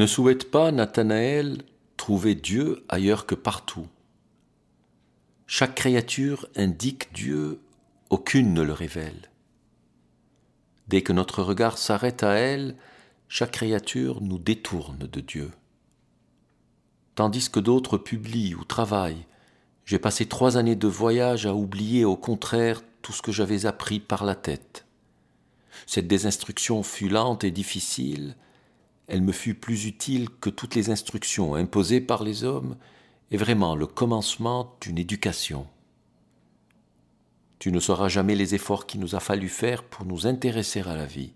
Ne souhaite pas, Nathanaël, trouver Dieu ailleurs que partout. Chaque créature indique Dieu, aucune ne le révèle. Dès que notre regard s'arrête à elle, chaque créature nous détourne de Dieu. Tandis que d'autres publient ou travaillent, j'ai passé trois années de voyage à oublier au contraire tout ce que j'avais appris par la tête. Cette désinstruction fut lente et difficile, elle me fut plus utile que toutes les instructions imposées par les hommes et vraiment le commencement d'une éducation. Tu ne sauras jamais les efforts qu'il nous a fallu faire pour nous intéresser à la vie.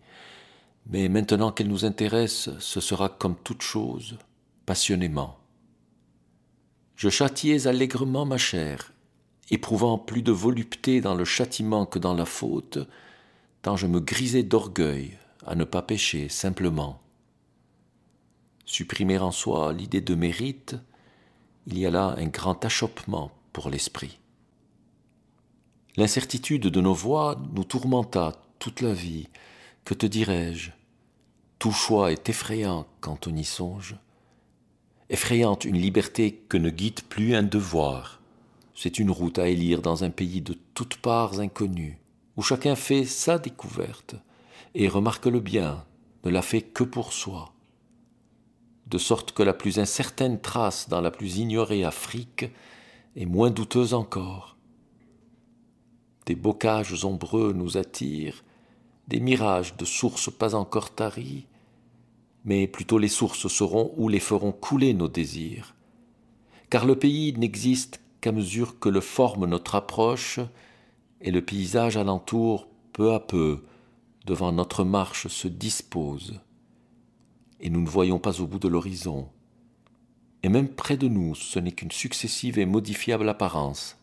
Mais maintenant qu'elle nous intéresse, ce sera comme toute chose, passionnément. Je châtiais allègrement ma chair, éprouvant plus de volupté dans le châtiment que dans la faute, tant je me grisais d'orgueil à ne pas pécher simplement supprimer en soi l'idée de mérite, il y a là un grand achoppement pour l'esprit. L'incertitude de nos voies nous tourmenta toute la vie. Que te dirais-je Tout choix est effrayant quand on y songe. Effrayante une liberté que ne guide plus un devoir. C'est une route à élire dans un pays de toutes parts inconnu, où chacun fait sa découverte et remarque le bien, ne la fait que pour soi de sorte que la plus incertaine trace dans la plus ignorée Afrique est moins douteuse encore. Des bocages ombreux nous attirent, des mirages de sources pas encore taries, mais plutôt les sources seront où les feront couler nos désirs. Car le pays n'existe qu'à mesure que le forme notre approche et le paysage alentour, peu à peu, devant notre marche se dispose et nous ne voyons pas au bout de l'horizon. Et même près de nous, ce n'est qu'une successive et modifiable apparence.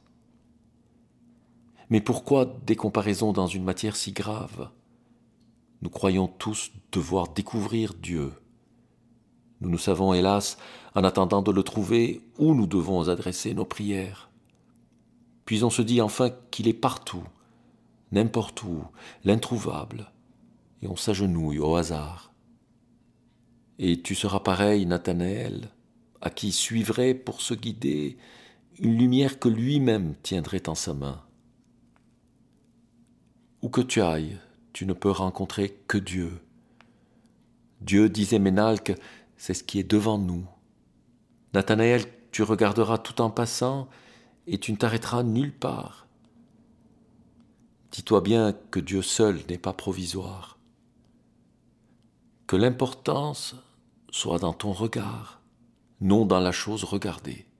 Mais pourquoi des comparaisons dans une matière si grave Nous croyons tous devoir découvrir Dieu. Nous nous savons, hélas, en attendant de le trouver, où nous devons adresser nos prières. Puis on se dit enfin qu'il est partout, n'importe où, l'introuvable, et on s'agenouille au hasard. Et tu seras pareil, Nathanaël, à qui suivrait pour se guider une lumière que lui-même tiendrait en sa main. Où que tu ailles, tu ne peux rencontrer que Dieu. Dieu, disait Ménalque, c'est ce qui est devant nous. Nathanaël, tu regarderas tout en passant et tu ne t'arrêteras nulle part. Dis-toi bien que Dieu seul n'est pas provisoire, que l'importance soit dans ton regard, non dans la chose regardée.